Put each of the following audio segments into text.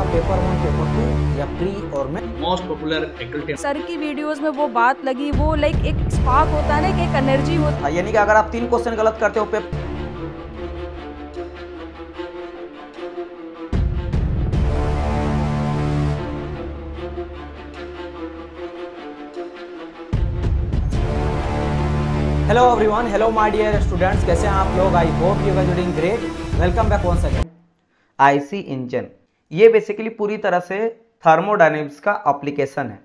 का paper one paper two या pre और मैं मोस्ट पॉपुलर फैकल्टी सर की वीडियोस में वो बात लगी वो लाइक एक स्पार्क होता है ना कि एक एनर्जी होता है हाँ, यानी कि अगर आप तीन क्वेश्चन गलत करते हो paper hello everyone hello my dear students कैसे हैं आप लोग I hope you are doing great welcome back once again IC engine ये बेसिकली पूरी तरह से थर्मोडाइनमिक्स का अप्लीकेशन है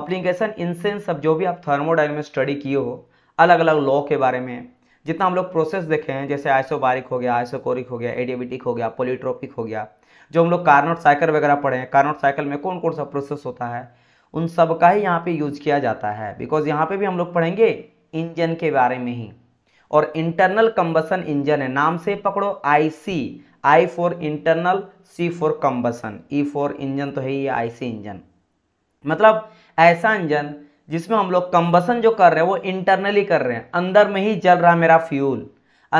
अप्लीकेशन इन सेंस अब जो भी आप थर्मोडाइनमिक्स स्टडी किए हो अलग अलग लॉ के बारे में जितना हम लोग प्रोसेस देखे हैं जैसे आइसोबारिक हो गया आइसोकोरिक हो गया एडियाबिटिक हो गया पोलिट्रोपिक हो गया जो हम लोग कार्नोट साइकिल वगैरह पढ़े हैं कार्नोट साइकिल में कौन कौन सा प्रोसेस होता है उन सब का ही यहाँ पे यूज किया जाता है बिकॉज यहाँ पे भी हम लोग पढ़ेंगे इंजन के बारे में ही और इंटरनल कंबसन इंजन है नाम से पकड़ो IC I for internal C for combustion E for engine तो है आई सी इंजन मतलब ऐसा इंजन जिसमें हम लोग कंबसन जो कर रहे हैं वो इंटरनली कर रहे हैं अंदर में ही जल रहा मेरा फ्यूल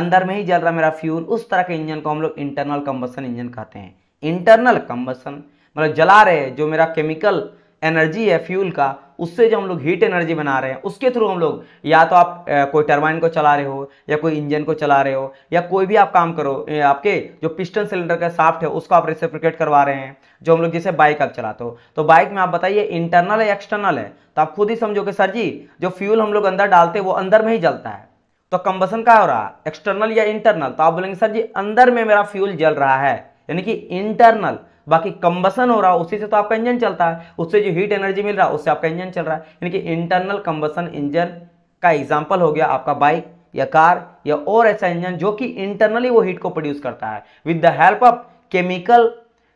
अंदर में ही जल रहा मेरा फ्यूल उस तरह के इंजन को हम लोग इंटरनल कंबसन इंजन कहते हैं इंटरनल कंबसन मतलब जला रहे जो मेरा केमिकल एनर्जी है फ्यूल का उससे जो हम लोग हीट एनर्जी बना रहे हैं उसके थ्रू हम लोग या तो आप ए, कोई टरबाइन को चला रहे हो या कोई इंजन को चला रहे हो या कोई भी आप काम करो ए, आपके जो पिस्टन सिलेंडर का साफ्ट है उसको आप रेसिप्रिकेट करवा रहे हैं जो हम लोग जैसे बाइक आप चलाते हो तो बाइक में आप बताइए इंटरनल है एक्सटर्नल है तो आप खुद ही समझो कि सर जी जो फ्यूल हम लोग अंदर डालते हैं वो अंदर में ही जलता है तो कंबसन का हो रहा है एक्सटर्नल या इंटरनल तो आप बोलेंगे सर जी अंदर में मेरा फ्यूल जल रहा है यानी कि इंटरनल बाकी कंबसन हो रहा है उसी से तो आपका इंजन चलता है उससे जो हीट एनर्जी मिल रहा है उससे आपका इंजन चल रहा है यानी कि इंटरनल कंबसन इंजन का एग्जाम्पल हो गया आपका बाइक या कार या और ऐसा इंजन जो कि इंटरनली वो हीट को प्रोड्यूस करता है with the help of chemical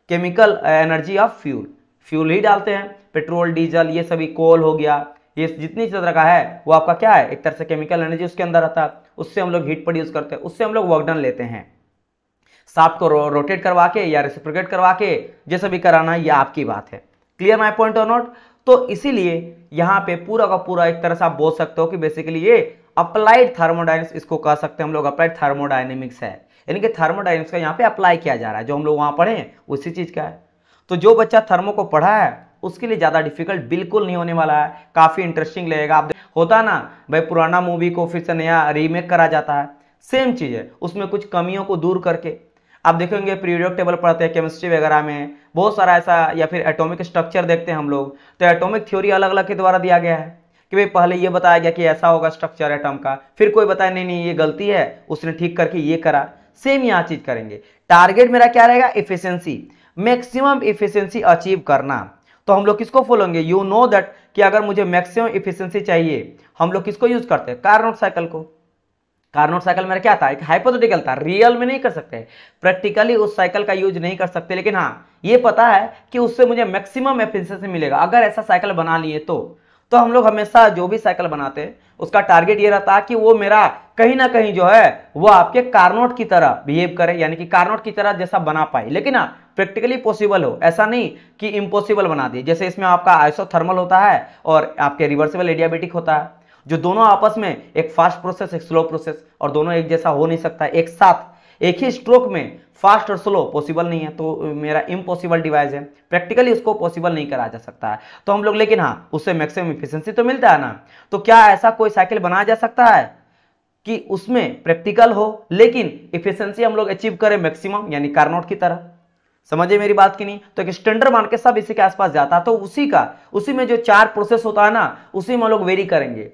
chemical energy of fuel fuel ही डालते हैं पेट्रोल डीजल ये सभी कोल हो गया ये जितनी तरह का है वो आपका क्या है एक तरह से केमिकल एनर्जी उसके अंदर रहता है उससे हम लोग हीट प्रोड्यूस करते हैं उससे हम लोग वर्कडन लेते हैं सात को रो, रोटेट करवा के या रेसिप्रोकेट करवा के जैसे भी कराना यह ये आपकी बात है क्लियर माई पॉइंट और नॉट तो इसीलिए यहाँ पे पूरा का पूरा एक तरह से आप बोल सकते हो कि बेसिकली ये अप्लाइड थर्मोडाइनिक्स इसको कह सकते हैं हम लोग अप्लाइड थर्मोडाइनमिक्स है यानी कि थर्मोडाइनिक्स का यहाँ पे अप्लाई किया जा रहा है जो हम लोग वहाँ पढ़े उसी चीज़ का है तो जो बच्चा थर्मो को पढ़ा है उसके लिए ज़्यादा डिफिकल्ट बिल्कुल नहीं होने वाला है काफ़ी इंटरेस्टिंग लगेगा आप होता ना भाई पुराना मूवी को फिर से नया रीमेक करा जाता है सेम चीज़ है उसमें कुछ कमियों को दूर करके आप देखेंगे पीरियोडिक टेबल पढ़ते हैं केमिस्ट्री वगैरह में बहुत सारा ऐसा या फिर एटॉमिक स्ट्रक्चर देखते हैं हम लोग तो एटॉमिक थ्योरी अलग अलग के द्वारा दिया गया है कि भाई पहले ये बताया गया कि ऐसा होगा स्ट्रक्चर एटम का फिर कोई बताया नहीं नहीं ये गलती है उसने ठीक करके ये करा सेम यहाँ चीज करेंगे टारगेट मेरा क्या रहेगा इफिशियंसी मैक्सिमम इफिशियंसी अचीव करना तो हम लोग किसको फॉलोएंगे यू नो दैट कि अगर मुझे मैक्सिमम इफिशियंसी चाहिए हम लोग किसको यूज करते हैं कार्नोट साइकिल को कार्नोट साइकिल मेरा क्या था एक हाइपोथेटिकल था रियल में नहीं कर सकते प्रैक्टिकली उस साइकिल का यूज नहीं कर सकते लेकिन हाँ ये पता है कि उससे मुझे मैक्सिमम एफिशिएंसी मिलेगा अगर ऐसा साइकिल बना लिए तो तो हम लोग हमेशा जो भी साइकिल बनाते हैं उसका टारगेट ये रहता है कि वो मेरा कहीं ना कहीं जो है वो आपके कार्नोट की तरह बिहेव करे यानी कि कार्नोट की तरह जैसा बना पाए लेकिन हाँ प्रैक्टिकली पॉसिबल हो ऐसा नहीं कि इम्पॉसिबल बना दिए जैसे इसमें आपका आइसोथर्मल होता है और आपके रिवर्सिबल एडियाबेटिक होता है जो दोनों आपस में एक फास्ट प्रोसेस एक स्लो प्रोसेस और दोनों एक जैसा हो नहीं सकता एक साथ एक ही स्ट्रोक में फास्ट और स्लो पॉसिबल नहीं है तो मेरा इम्पॉसिबल डिवाइस है प्रैक्टिकली उसको पॉसिबल नहीं करा जा सकता है तो हम लोग लेकिन हाँ उससे मैक्सिमम इफिशियंसी तो मिलता है ना तो क्या ऐसा कोई साइकिल बनाया जा सकता है कि उसमें प्रैक्टिकल हो लेकिन इफिशियंसी हम लोग अचीव करें मैक्सिमम यानी कार्नोट की तरह समझे मेरी बात की नहीं तो एक स्टैंडर्ड मान के सब इसी के आसपास जाता है तो उसी का उसी में जो चार प्रोसेस होता है ना उसी में हम लोग वेरी करेंगे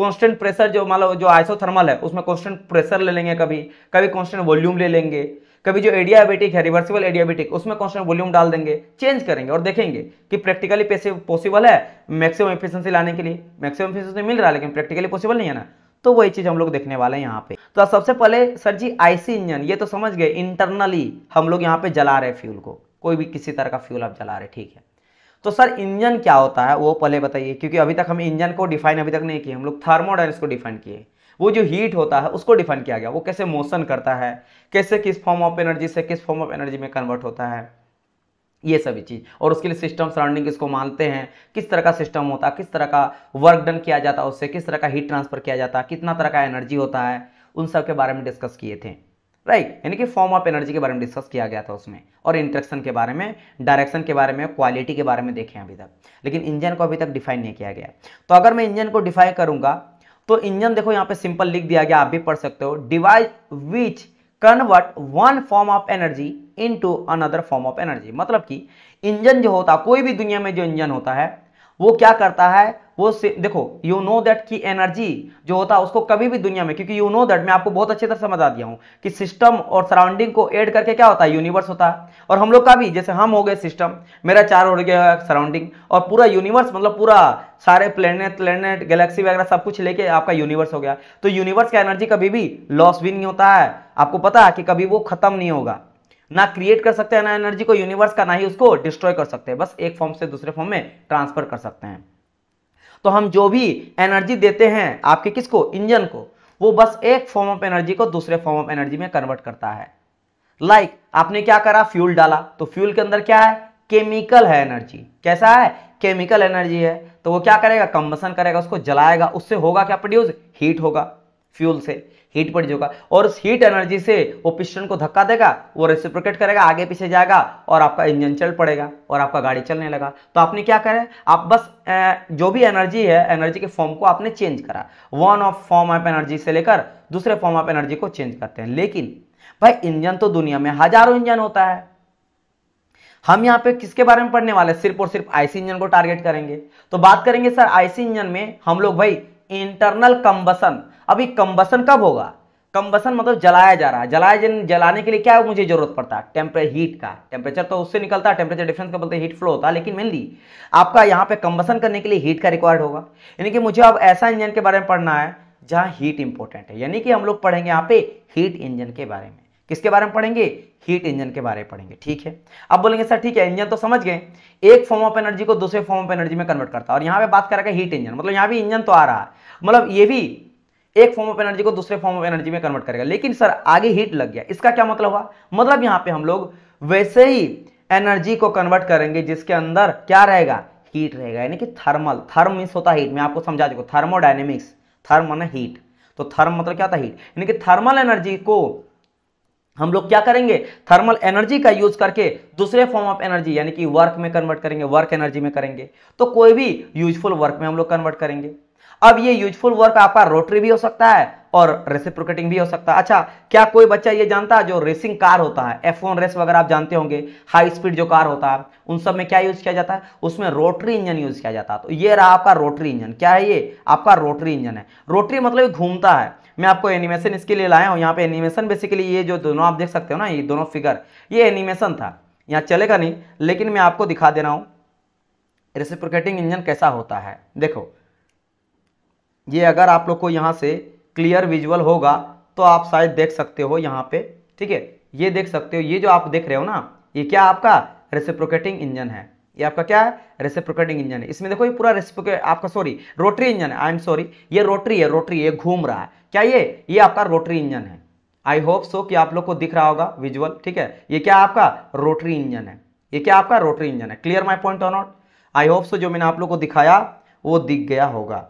कांस्टेंट प्रेशर जो मान लो जो आइसोथर्मल है उसमें कांस्टेंट प्रेशर ले लेंगे कभी कभी कांस्टेंट वॉल्यूम ले लेंगे कभी जो एडियाबेटिक है रिवर्सिबल एडियाबेटिक उसमें कांस्टेंट वॉल्यूम डाल देंगे चेंज करेंगे और देखेंगे कि प्रैक्टिकली पॉसिबल है मैक्सिमम एफिशिएंसी लाने के लिए मैक्सिमम एफिशिएंसी मिल रहा है लेकिन प्रैक्टिकली पॉसिबल नहीं है ना तो वही चीज हम लोग देखने वाले हैं यहाँ पे तो सबसे पहले सर जी आईसी इंजन ये तो समझ गए इंटरनली हम लोग यहाँ पे जला रहे फ्यूल को कोई भी किसी तरह का फ्यूल आप जला रहे ठीक है तो सर इंजन क्या होता है वो पहले बताइए क्योंकि अभी तक हम इंजन को डिफाइन अभी तक नहीं किए हम लोग थर्मोडाइनस को डिफाइन किए वो जो हीट होता है उसको डिफाइन किया गया वो कैसे मोशन करता है कैसे किस फॉर्म ऑफ एनर्जी से किस फॉर्म ऑफ एनर्जी में कन्वर्ट होता है ये सभी चीज़ और उसके लिए सिस्टम सराउंडिंग इसको मानते हैं किस तरह का सिस्टम होता है किस तरह का वर्क डन किया जाता है उससे किस तरह का हीट ट्रांसफर किया जाता है कितना तरह का एनर्जी होता है उन सब के बारे में डिस्कस किए थे राइट right. यानी कि फॉर्म ऑफ एनर्जी के बारे में डिस्कस किया गया था उसमें और इंट्रक्शन के बारे में डायरेक्शन के बारे में क्वालिटी के बारे में देखें अभी तक लेकिन इंजन को अभी तक डिफाइन नहीं किया गया तो अगर मैं इंजन को डिफाइन करूंगा तो इंजन देखो यहाँ पे सिंपल लिख दिया गया आप भी पढ़ सकते हो device which convert one form of energy into another form of energy मतलब कि इंजन जो होता कोई भी दुनिया में जो इंजन होता है वो क्या करता है वो देखो यू नो दैट की एनर्जी जो होता है उसको कभी भी दुनिया में क्योंकि यू नो दैट मैं आपको बहुत अच्छी तरह समझा दिया हूं कि सिस्टम और सराउंडिंग को एड करके क्या होता है यूनिवर्स होता है और हम लोग का भी जैसे हम हो गए सिस्टम मेरा चार हो गया सराउंडिंग और पूरा यूनिवर्स मतलब पूरा सारे प्लेनेट प्लेनेट गैलेक्सी वगैरह सब कुछ लेके आपका यूनिवर्स हो गया तो यूनिवर्स का एनर्जी कभी भी लॉस भी नहीं होता है आपको पता है कि कभी वो खत्म नहीं होगा ना क्रिएट कर सकते हैं ना एनर्जी को यूनिवर्स का ना ही उसको डिस्ट्रॉय कर सकते हैं बस एक फॉर्म से दूसरे फॉर्म में ट्रांसफर कर सकते हैं तो हम जो भी एनर्जी देते हैं आपके किसको इंजन को वो बस एक फॉर्म ऑफ एनर्जी को दूसरे फॉर्म ऑफ एनर्जी में कन्वर्ट करता है लाइक like, आपने क्या करा फ्यूल डाला तो फ्यूल के अंदर क्या है केमिकल है एनर्जी कैसा है केमिकल एनर्जी है तो वो क्या करेगा कंबसन करेगा उसको जलाएगा उससे होगा क्या प्रोड्यूस हीट होगा फ्यूल से हीट पड़ जाएगा और उस हीट एनर्जी से वो पिस्टन को धक्का देगा वो रेसिप्रोकेट करेगा आगे पीछे जाएगा और आपका इंजन चल पड़ेगा और आपका गाड़ी चलने लगा तो आपने क्या करें आप बस जो भी एनर्जी है एनर्जी के फॉर्म को आपने चेंज करा one of form of energy से लेकर दूसरे फॉर्म ऑफ एनर्जी को चेंज करते हैं लेकिन भाई इंजन तो दुनिया में हजारों इंजन होता है हम यहां पे किसके बारे में पढ़ने वाले सिर्फ और सिर्फ आईसी इंजन को टारगेट करेंगे तो बात करेंगे सर आईसी इंजन में हम लोग भाई इंटरनल कंबसन अभी कंबसन कब होगा कंबसन मतलब जलाया जा रहा है जलाया जलाने के लिए क्या मुझे जरूरत पड़ता है टेम्परे हीट का टेम्परेचर तो उससे निकलता है टेम्परेचर डिफरेंस का बोलते हैं हीट फ्लो होता है लेकिन मेनली आपका यहाँ पे कंबसन करने के लिए हीट का रिक्वायर्ड होगा यानी कि मुझे अब ऐसा इंजन के बारे में पढ़ना है जहाँ हीट इंपॉर्टेंट है यानी कि हम लोग पढ़ेंगे यहाँ पे हीट इंजन के बारे में किसके बारे में पढ़ेंगे हीट इंजन के बारे में पढ़ेंगे ठीक है अब बोलेंगे सर ठीक है इंजन तो समझ गए एक फॉर्म ऑफ एनर्जी को दूसरे फॉर्म ऑफ एनर्जी में कन्वर्ट करता है और यहाँ पे बात करेगा हीट इंजन मतलब यहाँ भी इंजन तो आ रहा है मतलब ये भी एक फॉर्म ऑफ एनर्जी को दूसरे फॉर्म ऑफ एनर्जी में कन्वर्ट करेगा लेकिन सर आगे हीट लग गया इसका क्या मतलब हुआ मतलब यहां पे हम लोग वैसे ही एनर्जी को कन्वर्ट करेंगे जिसके अंदर क्या रहेगा हीट रहेगा यानी कि थर्मल थर्म मीन्स होता हीट मैं आपको समझा चुका थर्मोडाइनेमिक्स थर्म माना हीट तो थर्म मतलब क्या था हीट यानी कि थर्मल एनर्जी को हम लोग क्या करेंगे थर्मल एनर्जी का यूज करके दूसरे फॉर्म ऑफ एनर्जी यानी कि वर्क में कन्वर्ट करेंगे वर्क एनर्जी में करेंगे तो कोई भी यूजफुल वर्क में हम लोग कन्वर्ट करेंगे अब ये यूजफुल वर्क आपका रोटरी भी हो सकता है और रेसिप्रोकेटिंग भी हो सकता है अच्छा क्या कोई बच्चा ये जानता है जो रेसिंग कार होता है एफ रेस वगैरह आप जानते होंगे हाई स्पीड जो कार होता है उन सब में क्या यूज किया जाता है उसमें रोटरी इंजन यूज किया जाता है तो ये रहा आपका रोटरी इंजन क्या है ये आपका रोटरी इंजन है रोटरी मतलब घूमता है मैं आपको एनिमेशन इसके लिए लाया हूँ यहाँ पे एनिमेशन बेसिकली ये जो दोनों आप देख सकते हो ना ये दोनों फिगर ये एनिमेशन था यहाँ चलेगा नहीं लेकिन मैं आपको दिखा दे रहा हूँ रेसिप्रोकेटिंग इंजन कैसा होता है देखो ये अगर आप लोग को यहाँ से क्लियर विजुअल होगा तो आप शायद देख सकते हो यहाँ पे ठीक है ये देख सकते हो ये जो आप देख रहे हो ना ये क्या आपका रेसिप्रोकेटिंग इंजन है ये आपका क्या है रेसिप्रोकेटिंग इंजन है इसमें देखो ये पूरा रेसिप्रोकेट आपका सॉरी रोटरी इंजन है आई एम सॉरी ये रोटरी है रोटरी ये घूम रहा है क्या ये ये आपका रोटरी इंजन है आई होप सो कि आप लोग को दिख रहा होगा विजुअल ठीक है ये क्या आपका रोटरी इंजन है ये क्या आपका रोटरी इंजन है clear my point on not I hope so जो मैंने आप लोग को दिखाया वो दिख गया होगा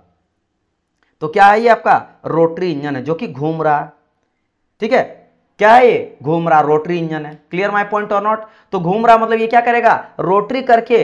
तो क्या है ये आपका रोटरी इंजन है जो कि घूम रहा है ठीक है क्या है ये घूम रहा रोटरी इंजन है क्लियर माई पॉइंट और नॉट तो घूम रहा मतलब ये क्या करेगा रोटरी करके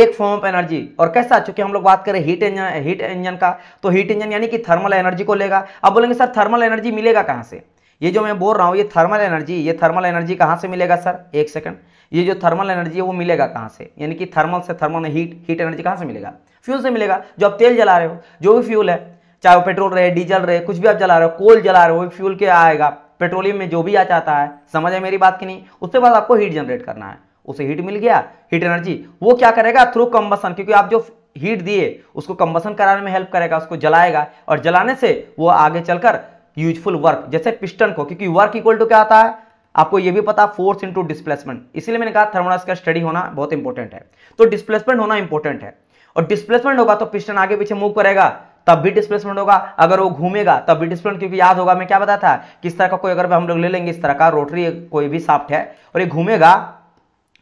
एक फॉर्म ऑफ एनर्जी और कैसा चूंकि हम लोग बात करें हीट इंजन हीट इंजन का तो हीट इंजन यानी कि थर्मल एनर्जी को लेगा अब बोलेंगे सर थर्मल एनर्जी मिलेगा कहां से ये जो मैं बोल रहा हूं ये थर्मल एनर्जी ये थर्मल एनर्जी कहां से मिलेगा सर एक सेकंड ये जो थर्मल एनर्जी है वो मिलेगा कहां से यानी कि थर्मल से थर्मल हीट हीट एनर्जी कहां से मिलेगा फ्यूल से मिलेगा जो आप तेल जला रहे हो जो भी फ्यूल है चाहे वो पेट्रोल रहे डीजल रहे कुछ भी आप जला रहे हो कोल जला रहे हो फ्यूल के आएगा पेट्रोलियम में जो भी आ जाता है समझ है मेरी बात की नहीं उसके बाद आपको हीट जनरेट करना है उसे हीट मिल गया हीट एनर्जी वो क्या करेगा थ्रू कम्बसन क्योंकि आप जो हीट दिए उसको कंबसन कराने में हेल्प करेगा उसको जलाएगा और जलाने से वो आगे चलकर यूजफुल वर्क जैसे पिस्टन को क्योंकि वर्क इक्वल टू क्या आता है आपको ये भी पता फोर्स इंटू डिस्प्लेसमेंट इसलिए मैंने कहा थर्मोडाइनमिक्स का स्टडी होना बहुत इंपॉर्टेंट है तो डिस्प्लेसमेंट होना इंपॉर्टेंट है और डिस्प्लेसमेंट होगा तो पिस्टन आगे पीछे मूव करेगा तब भी डिस्प्लेसमेंट होगा अगर वो घूमेगा तब भी डिस्प्लेसमेंट क्योंकि याद होगा मैं क्या बताया था किस तरह का कोई अगर हम लोग ले लेंगे इस तरह का रोटरी कोई भी साफ्ट है और ये घूमेगा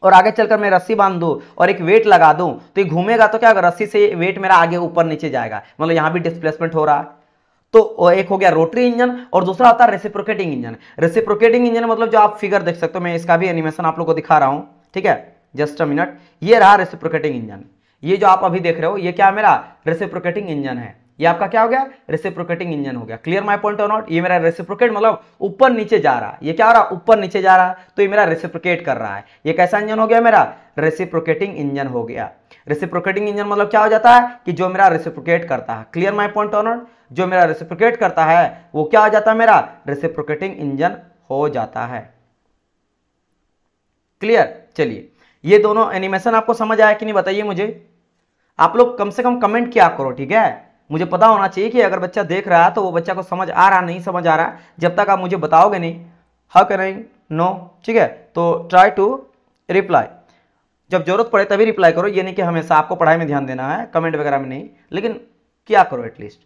और आगे चलकर मैं रस्सी बांध दूँ और एक वेट लगा दूँ तो ये घूमेगा तो क्या अगर रस्सी से वेट मेरा आगे ऊपर नीचे जाएगा मतलब यहाँ भी डिस्प्लेसमेंट हो रहा है तो एक हो गया रोटरी इंजन और दूसरा होता है रेसिप्रोकेटिंग इंजन रेसिप्रोकेटिंग इंजन मतलब जो आप फिगर देख सकते हो मैं इसका भी एनिमेशन आप लोग को दिखा रहा हूँ ठीक है जस्ट अ मिनट ये रहा रेसिप्रोकेटिंग इंजन ये जो आप अभी देख रहे हो ये क्या मेरा रेसिप्रोकेटिंग इंजन है ये आपका क्या हो गया रेसिप्रोकेटिंग इंजन हो गया क्लियर माय पॉइंट और नॉट ये मेरा रेसिप्रोकेट मतलब ऊपर नीचे जा रहा है ये क्या हो रहा है ऊपर नीचे जा रहा है तो ये मेरा रेसिप्रोकेट कर रहा है ये कैसा इंजन हो गया मेरा रेसिप्रोकेटिंग इंजन हो गया रेसिप्रोकेटिंग इंजन मतलब क्या हो जाता है कि जो मेरा रेसिप्रोकेट करता है क्लियर माई पॉइंट और नॉट जो मेरा रेसिप्रोकेट करता है वो क्या हो जाता है मेरा रेसिप्रोकेटिंग इंजन हो जाता है क्लियर चलिए ये दोनों एनिमेशन आपको समझ आया कि नहीं बताइए मुझे आप लोग कम से कम कमेंट किया करो ठीक है मुझे पता होना चाहिए कि अगर बच्चा देख रहा है तो वो बच्चा को समझ आ रहा नहीं समझ आ रहा है जब तक आप मुझे बताओगे नहीं हाँ करें नो ठीक है तो ट्राई टू रिप्लाई जब जरूरत पड़े तभी रिप्लाई करो ये नहीं कि हमेशा आपको पढ़ाई में ध्यान देना है कमेंट वगैरह में नहीं लेकिन क्या करो एटलीस्ट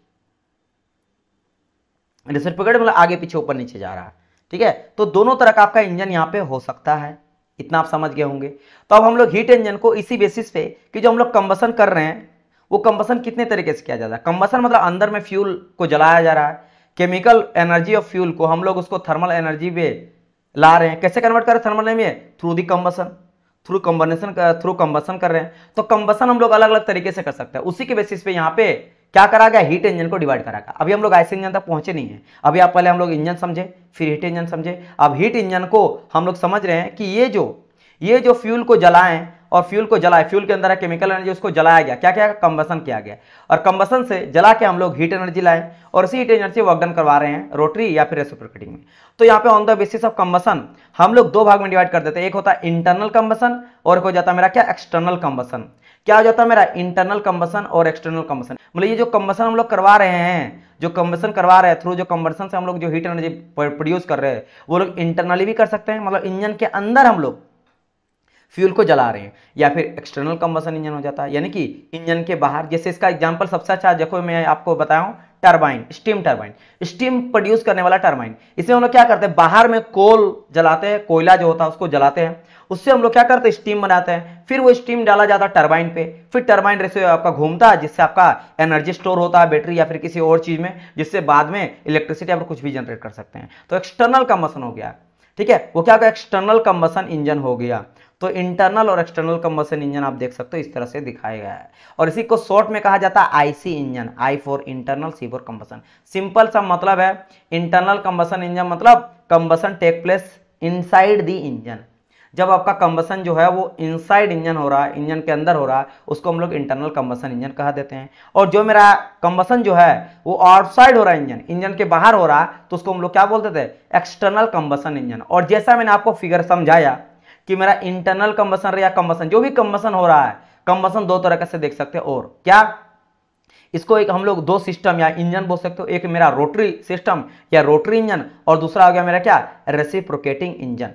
रिसर्टिफिकेट मतलब आगे पीछे ऊपर नीचे जा रहा है ठीक है तो दोनों तरह का आपका इंजन यहाँ पे हो सकता है इतना आप समझ गए होंगे तो अब हम लोग हीट इंजन को इसी बेसिस पे कि जो हम लोग कंबसन कर रहे हैं वो कंबसन कितने तरीके से किया जाता है कंबसन मतलब अंदर में फ्यूल को जलाया जा रहा है केमिकल एनर्जी ऑफ फ्यूल को हम लोग उसको थर्मल एनर्जी में ला रहे हैं कैसे कन्वर्ट कर रहे थर्मल एनर्जी में through the combustion through combination through combustion कर रहे हैं तो कंबसन हम लोग अलग अलग तरीके से कर सकते हैं उसी के बेसिस पे यहाँ पे क्या करा गया हीट इंजन को डिवाइड करा गया अभी हम लोग आइस इंजन तक पहुंचे नहीं है अभी आप पहले हम लोग इंजन समझे फिर हीट इंजन समझे अब हीट इंजन को हम लोग समझ रहे हैं कि ये जो ये जो फ्यूल को जलाएं और फ्यूल को जलाए फ्यूल के अंदर है केमिकल एनर्जी उसको जलाया गया क्या क्या कंबसन किया गया और कंबसन से जला के हम लोग हीट एनर्जी लाए और उसी हीट एनर्जी वर्कडन करवा रहे हैं रोटरी या फिर रेसिप्रोकेटिंग में तो यहाँ पे on the basis of combustion हम लोग दो भाग में डिवाइड कर देते हैं एक होता है इंटरनल कंबसन और एक हो जाता है मेरा क्या एक्सटर्नल कंबसन क्या हो जाता है मेरा इंटरनल कंबसन और एक्सटर्नल कंबसन मतलब ये जो कंबसन हम लोग करवा रहे हैं जो कंबसन करवा रहे हैं थ्रू जो कंबसन से हम लोग जो हीट एनर्जी प्रोड्यूस कर रहे हैं वो लोग इंटरनली भी कर सकते हैं मतलब इंजन के अंदर हम लोग फ्यूल को जला रहे हैं या फिर एक्सटर्नल कम्बसन इंजन हो जाता है यानी कि इंजन के बाहर जैसे इसका एग्जाम्पल सबसे अच्छा देखो मैं आपको बताया turbine steam turbine steam produce करने वाला टर्बाइन इसमें हम लोग क्या करते हैं बाहर में कोल जलाते हैं कोयला जो होता है उसको जलाते हैं उससे हम लोग क्या करते हैं स्टीम बनाते हैं फिर वो स्टीम डाला जाता है टर्बाइन पे फिर टर्बाइन जैसे आपका घूमता है जिससे आपका एनर्जी स्टोर होता है बैटरी या फिर किसी और चीज़ में जिससे बाद में इलेक्ट्रिसिटी आप कुछ भी जनरेट कर सकते हैं तो एक्सटर्नल कम्बसन हो गया ठीक है वो क्या एक्सटर्नल कम्बसन इंजन हो गया तो इंटरनल और एक्सटर्नल कम्बसन इंजन आप देख सकते हो इस तरह से दिखाया गया है और इसी को शॉर्ट में कहा जाता है IC engine I for internal C for combustion simple सा मतलब है इंटरनल कम्बसन इंजन मतलब combustion take place inside the engine जब आपका कंबसन जो है वो इनसाइड इंजन हो रहा है इंजन के अंदर हो रहा है उसको हम लोग इंटरनल कंबसन इंजन कहा देते हैं और जो मेरा कंबसन जो है वो आउटसाइड हो रहा है इंजन इंजन के बाहर हो रहा है तो उसको हम लोग क्या बोलते थे एक्सटर्नल कम्बसन इंजन और जैसा मैंने आपको फिगर समझाया कि मेरा इंटरनल कंबसन या कंबसन जो भी कंबसन हो रहा है कंबसन दो तरह से देख सकते हैं और क्या इसको एक हम लोग दो सिस्टम या इंजन बोल सकते हो एक मेरा रोटरी सिस्टम या रोटरी इंजन और दूसरा हो गया मेरा क्या reciprocating engine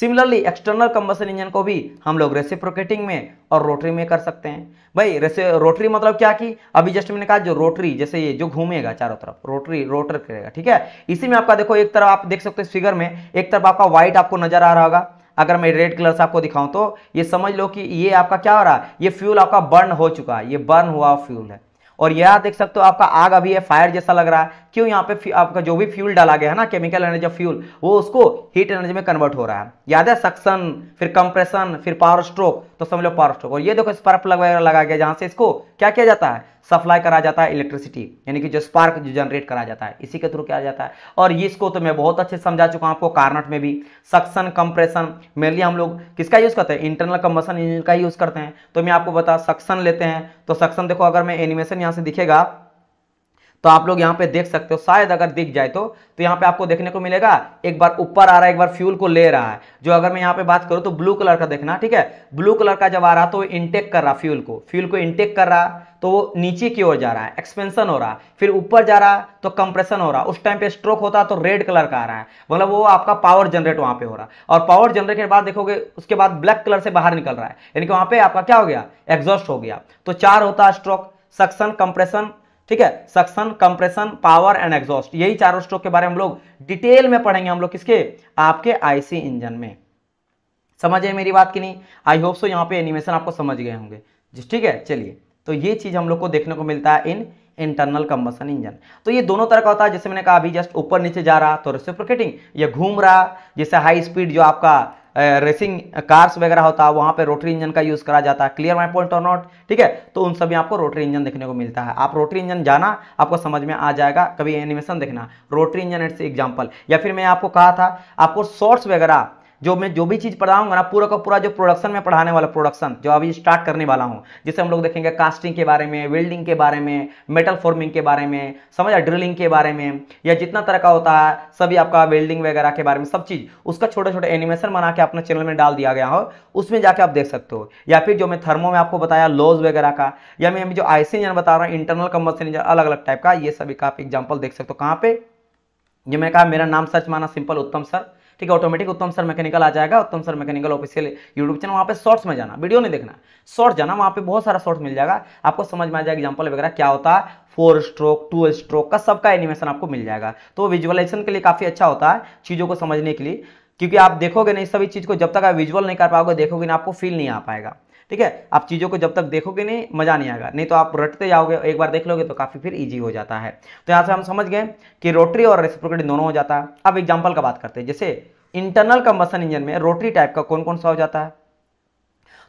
similarly external combustion engine को भी हम लोग रेसिप्रोकेटिंग में और रोटरी में कर सकते हैं भाई रोटरी मतलब क्या कि अभी जस्ट मैंने कहा जो रोटरी जैसे ये जो घूमेगा चारों तरफ रोटरी रोटर करेगा ठीक है इसी में आपका देखो एक तरफ आप देख सकते हो फिगर में एक तरफ आपका व्हाइट आपको नजर आ रहा होगा अगर मैं रेड कलर से आपको दिखाऊं तो ये समझ लो कि ये आपका क्या हो रहा है ये फ्यूल आपका बर्न हो चुका है ये बर्न हुआ फ्यूल है और यह देख सकते हो आपका आग अभी है फायर जैसा लग रहा है क्यों यहाँ पे आपका जो भी फ्यूल डाला गया है ना केमिकल एनर्जी ऑफ फ्यूल वो उसको हीट एनर्जी में कन्वर्ट हो रहा है याद है सक्सन फिर कंप्रेशन फिर पावर स्ट्रोक तो समझ लो पावर स्ट्रोक और ये देखो स्पर्फ लगा लगा गया जहां से इसको क्या किया जाता है सप्लाई करा जाता है इलेक्ट्रिसिटी यानी कि जो स्पार्क जो जनरेट करा जाता है इसी के थ्रू किया जाता है और ये इसको तो मैं बहुत अच्छे समझा चुका हूँ आपको कार्नट में भी सक्सन कंप्रेशन मेनली हम लोग किसका यूज़ करते हैं इंटरनल कम्बसन इंजन का यूज़ करते हैं तो मैं आपको बता सक्सन लेते हैं तो सक्सन देखो अगर मैं एनिमेशन यहाँ से दिखेगा तो आप लोग यहाँ पे देख सकते हो शायद अगर दिख जाए तो तो यहाँ पे आपको देखने को मिलेगा एक बार ऊपर आ रहा है एक बार फ्यूल को ले रहा है जो अगर मैं यहाँ पे बात करूँ तो ब्लू कलर का देखना ठीक है ब्लू कलर का जब आ रहा तो इंटेक कर रहा फ्यूल को फ्यूल को इंटेक कर रहा तो वो नीचे की ओर जा रहा है एक्सपेंशन हो रहा फिर ऊपर जा रहा तो कंप्रेशन हो रहा उस टाइम पे स्ट्रोक होता तो रेड कलर का आ रहा है मतलब वो आपका पावर जनरेट वहां पे हो रहा और पावर जनरेट के बाद देखोगे उसके बाद ब्लैक कलर से बाहर निकल रहा है यानी कि वहां पे आपका क्या हो गया एग्जॉस्ट हो गया तो चार होता स्ट्रोक सक्शन कंप्रेशन ठीक है suction compression power and exhaust यही चारों स्ट्रोक के बारे में हम लोग डिटेल में पढ़ेंगे हम लोग किसके आपके आईसी इंजन में समझ है मेरी बात की नहीं आई होप सो यहाँ पे एनिमेशन आपको समझ गए होंगे ठीक है चलिए तो ये चीज हम लोग को देखने को मिलता है इन इंटरनल कंबसन इंजन तो ये दोनों तरह का होता है जैसे मैंने कहा अभी जस्ट ऊपर नीचे जा रहा तो रेसिप्रोकेटिंग ये घूम रहा जैसे हाई स्पीड जो आपका रेसिंग कार्स वगैरह होता है वहाँ पे रोटरी इंजन का यूज़ करा जाता है क्लियर माई पॉइंट और नॉट ठीक है तो उन सभी आपको रोटरी इंजन देखने को मिलता है आप रोटरी इंजन जाना आपको समझ में आ जाएगा कभी एनिमेशन देखना रोटरी इंजन एट्स एग्जाम्पल या फिर मैं आपको कहा था आपको शॉर्ट्स वगैरह जो मैं जो भी चीज़ पढ़ाऊंगा ना पूरा का पूरा जो प्रोडक्शन में पढ़ाने वाला प्रोडक्शन जो अभी स्टार्ट करने वाला हूँ जैसे हम लोग देखेंगे कास्टिंग के बारे में वेल्डिंग के बारे में मेटल फॉर्मिंग के बारे में समझ ड्रिलिंग के बारे में या जितना तरह का होता है सभी आपका वेल्डिंग वगैरह के बारे में सब चीज़ उसका छोटे छोटे एनिमेशन बना के अपने चैनल में डाल दिया गया हो उसमें जाके आप देख सकते हो या फिर जो मैं थर्मो में आपको बताया लॉज वगैरह का या मैं जो आईसी इंजन बता रहा हूँ इंटरनल कम्बसन इंजन अलग अलग टाइप का ये सभी का आप एग्जाम्पल देख सकते हो कहाँ पे जो मैं कहा मेरा नाम सर्च माना सिंपल उत्तम सर ठीक है ऑटोमेटिक उत्तम सर मैकेनिकल आ जाएगा Uttam sir mechanical official YouTube channel वहाँ पे शॉर्ट्स में जाना वीडियो नहीं देखना शॉर्ट जाना वहाँ पे बहुत सारा शॉर्ट्स मिल जाएगा आपको समझ में आ जाएगा एग्जाम्पल वगैरह क्या होता है फोर स्ट्रोक टू स्ट्रोक का सबका एनिमेशन आपको मिल जाएगा तो विजुअलाइजेशन के लिए काफ़ी अच्छा होता है चीज़ों को समझने के लिए क्योंकि आप देखोगे नहीं सभी चीज़ को जब तक आप विजुअल नहीं कर पाओगे देखोगे ना आपको फील नहीं आ पाएगा ठीक है आप चीज़ों को जब तक देखोगे नहीं मज़ा नहीं आएगा नहीं तो आप रटते जाओगे एक बार देख लोगे तो काफ़ी फिर ईजी हो जाता है तो यहाँ से हम समझ गए कि रोटरी और रेसिप्रोकेटिंग दोनों हो जाता है अब एग्जाम्पल का बात करते हैं जैसे इंटरनल कंबसन इंजन में रोटरी टाइप का कौन कौन सा हो जाता है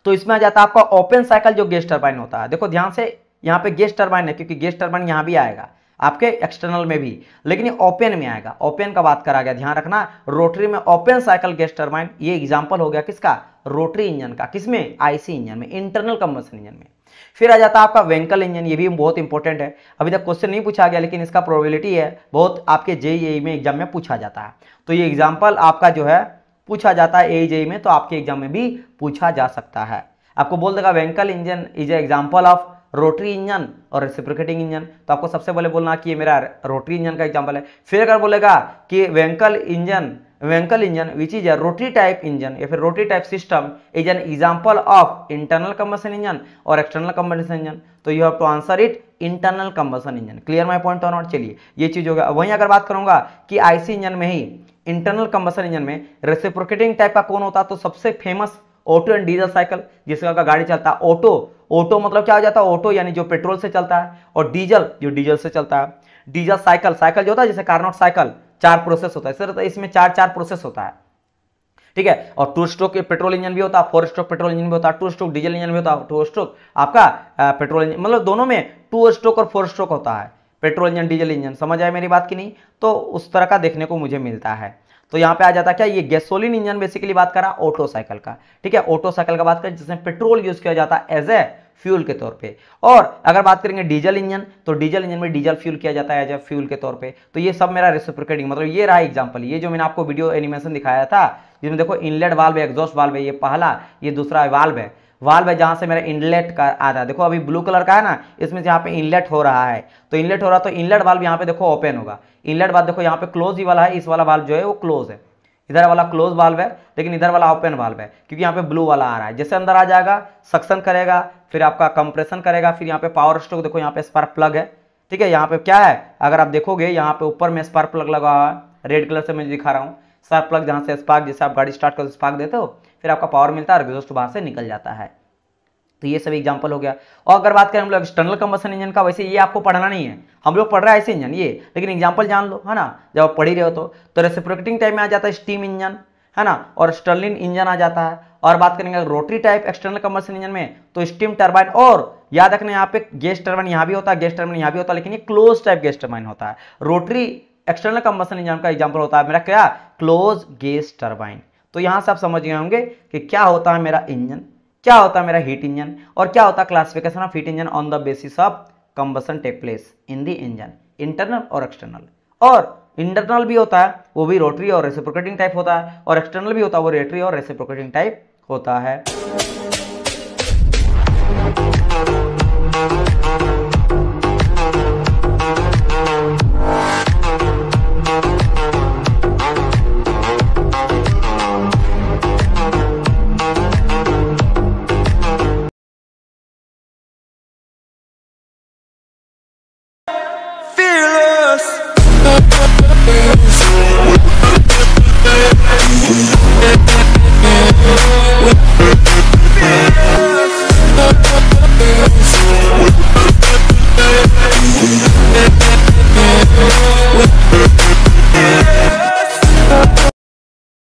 तो इसमें आ जाता है आपका ओपन साइकिल जो गेस्ट टर्बाइन होता है देखो ध्यान से यहाँ पे गेस्ट टर्बाइन है क्योंकि गेस्ट टर्बाइन यहाँ भी आएगा आपके एक्सटर्नल में भी लेकिन ये ओपन में आएगा ओपन का बात करा गया ध्यान रखना रोटरी में ओपन साइकिल गैस टर्माइन ये एग्जाम्पल हो गया किसका रोटरी इंजन का किसमें आईसी इंजन में इंटरनल कम्बसन इंजन में फिर आ जाता है आपका वेंकल इंजन ये भी बहुत इंपॉर्टेंट है अभी तक क्वेश्चन नहीं पूछा गया लेकिन इसका प्रोबेबिलिटी है बहुत आपके जेई e e में एग्जाम में पूछा जाता है तो ये एग्जाम्पल आपका जो है पूछा जाता है ए जेई e में तो आपके एग्जाम में भी पूछा जा सकता है आपको बोल देगा Wankel engine is a example of rotary engine और रेसिप्रिकेटिंग इंजन तो आपको सबसे पहले बोलना कि ये मेरा रोटरी इंजन का एग्जाम्पल है फिर अगर बोलेगा कि Wankel engine Wankel engine which is a rotary type engine या फिर rotary type system is an example of internal combustion engine और एक्सटर्नल कम्बसन इंजन तो you have to answer it internal combustion engine clear my point on और चलिए ये चीज होगा वहीं अगर बात करूंगा कि आईसी इंजन में ही इंटरनल कम्बसन इंजन में रेसिप्रोकेटिंग टाइप का कौन होता तो सबसे famous Otto and diesel cycle जिसका का गाड़ी चलता है ऑटो ऑटो मतलब क्या हो जाता है ऑटो यानी जो पेट्रोल से चलता है और डीजल जो डीजल से चलता है डीजल साइकिल साइकिल जो होता है जैसे कारनोट साइकिल चार प्रोसेस होता है सर इसमें चार चार प्रोसेस होता है ठीक है और टू स्ट्रोक पेट्रोल इंजन भी होता है फोर स्ट्रोक पेट्रोल इंजन भी होता है टू स्ट्रोक डीजल इंजन भी होता है टू स्ट्रोक आपका पेट्रोल इंजन मतलब दोनों में टू स्ट्रोक और फोर स्ट्रोक होता है पेट्रोल इंजन डीजल इंजन समझ आए मेरी बात की नहीं तो उस तरह का देखने को मुझे मिलता है तो यहां पे आ जाता क्या ये गैसोलीन इंजन बेसिकली बात करा ऑटो साइकिल का ठीक है ऑटो साइकिल का बात करें जिसमें पेट्रोल यूज किया जाता है एज ए फ्यूल के तौर पे और अगर बात करेंगे डीजल इंजन तो डीजल इंजन में डीजल फ्यूल किया जाता है एज ए फ्यूल के तौर पे तो ये सब मेरा रेसिप्रोकेटिंग मतलब ये रहा एग्जाम्पल ये जो मैंने आपको वीडियो एनिमेशन दिखाया था जिसमें देखो इनलेट वाल्व है एग्जॉस्ट वाल्व है ये पहला ये दूसरा वाल्व है वाल्व है जहाँ से मेरा इनलेट का आ रहा है देखो अभी ब्लू कलर का है ना इसमें यहाँ पे इनलेट हो रहा है तो इनलेट हो रहा है तो इनलेट वाल्व यहाँ पे देखो ओपन होगा इनलेट वाल्व देखो यहाँ पे क्लोज ही वाला है इस वाला वाल्व जो है वो क्लोज है इधर वाला क्लोज वाल्व है लेकिन इधर वाला ओपन वाल्व है क्योंकि यहाँ पे ब्लू वाला आ रहा है जैसे अंदर आ जाएगा सक्सन करेगा फिर आपका कंप्रेशन करेगा फिर यहाँ पे पावर स्ट्रोक देखो यहाँ पे स्पार्क प्लग है ठीक है यहाँ पे क्या है अगर आप देखोगे यहाँ पे ऊपर में स्पार्क प्लग लगा हुआ है रेड कलर से मैं दिखा रहा हूँ स्पार्क प्लग जहाँ से स्पार्क जैसे आप गाड़ी स्टार्ट करो स्पार्क देते हो फिर आपका पावर मिलता है और एग्जॉस्ट वहां से निकल जाता है तो ये सब एग्जाम्पल हो गया और अगर बात करें हम लोग एक्सटर्नल कंबसन इंजन का वैसे ये आपको पढ़ना नहीं है हम लोग पढ़ रहे हैं ऐसे इंजन ये लेकिन एग्जाम्पल जान लो है ना जब आप पढ़ ही रहे हो तो, तो रेसिप्रोकेटिंग टाइप में आ जाता है स्टीम इंजन है ना और स्टर्लिन इंजन आ जाता है और बात करेंगे rotary type external combustion engine में तो स्टीम टर्बाइन और याद रखना यहाँ पे गैस टर्बाइन यहाँ भी होता है गैस टर्बाइन यहाँ भी होता है लेकिन ये क्लोज टाइप गैस टर्बाइन होता है रोटरी एक्सटर्नल कंबसन इंजन का एग्जाम्पल होता है मेरा क्या क्लोज गैस टर्बाइन तो यहां से आप समझ गए होंगे कि क्या होता है मेरा इंजन क्या होता है मेरा हीट इंजन और क्या होता है classification of heat engine on the basis of combustion take place in the engine internal और एक्सटर्नल और इंटरनल भी होता है वो भी रोटरी और रेसिप्रोकेटिंग टाइप होता है और एक्सटर्नल भी होता है वो रोटरी और रेसिप्रोकेटिंग टाइप होता है